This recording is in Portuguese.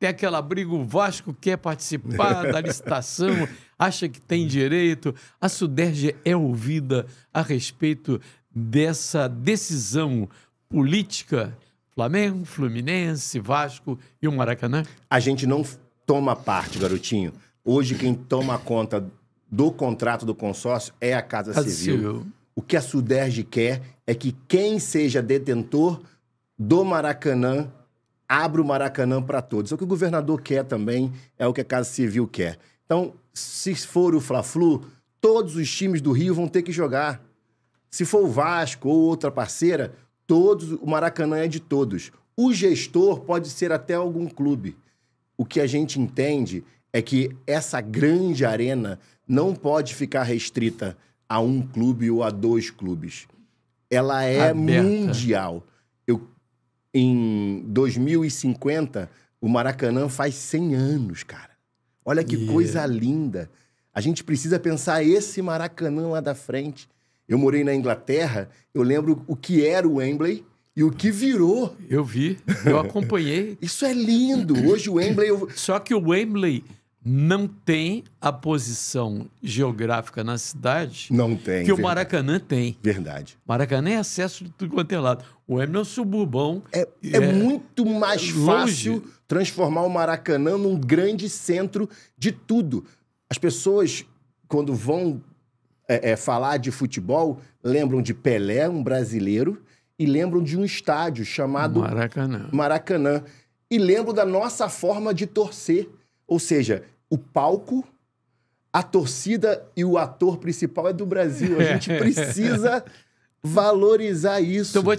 tem aquela briga, o Vasco quer participar da licitação, acha que tem direito. A Suderge é ouvida a respeito dessa decisão política Flamengo, Fluminense, Vasco e o Maracanã? A gente não toma parte, garotinho. Hoje quem toma conta do contrato do consórcio é a Casa, Casa Civil. Civil. O que a Suderge quer é que quem seja detentor do Maracanã abre o Maracanã para todos. É o que o governador quer também, é o que a Casa Civil quer. Então, se for o Fla-Flu, todos os times do Rio vão ter que jogar. Se for o Vasco ou outra parceira, todos, o Maracanã é de todos. O gestor pode ser até algum clube. O que a gente entende é que essa grande arena não pode ficar restrita a um clube ou a dois clubes. Ela é Aberta. mundial. Eu, em 2050, o Maracanã faz 100 anos, cara. Olha que yeah. coisa linda. A gente precisa pensar esse Maracanã lá da frente. Eu morei na Inglaterra, eu lembro o que era o Wembley e o que virou. Eu vi, eu acompanhei. Isso é lindo. Hoje o Wembley. Eu... Só que o Wembley não tem a posição geográfica na cidade não tem, que verdade. o Maracanã tem. Verdade. Maracanã é acesso de tudo quanto é lado. O Eminem suburbão. É, é, é muito mais é fácil transformar o Maracanã num grande centro de tudo. As pessoas, quando vão é, é, falar de futebol, lembram de Pelé, um brasileiro, e lembram de um estádio chamado Maracanã. Maracanã. E lembram da nossa forma de torcer ou seja, o palco, a torcida e o ator principal é do Brasil. A gente precisa valorizar isso. Então, vou te